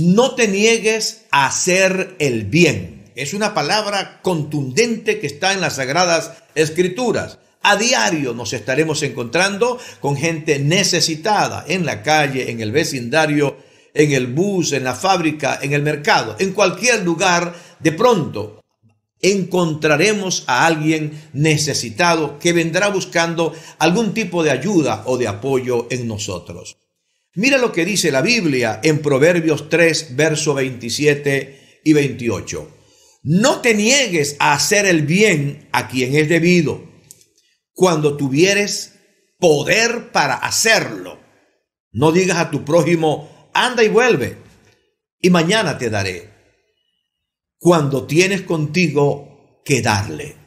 No te niegues a hacer el bien. Es una palabra contundente que está en las sagradas escrituras. A diario nos estaremos encontrando con gente necesitada en la calle, en el vecindario, en el bus, en la fábrica, en el mercado, en cualquier lugar. De pronto encontraremos a alguien necesitado que vendrá buscando algún tipo de ayuda o de apoyo en nosotros. Mira lo que dice la Biblia en Proverbios 3, verso 27 y 28. No te niegues a hacer el bien a quien es debido, cuando tuvieres poder para hacerlo. No digas a tu prójimo, anda y vuelve, y mañana te daré. Cuando tienes contigo que darle.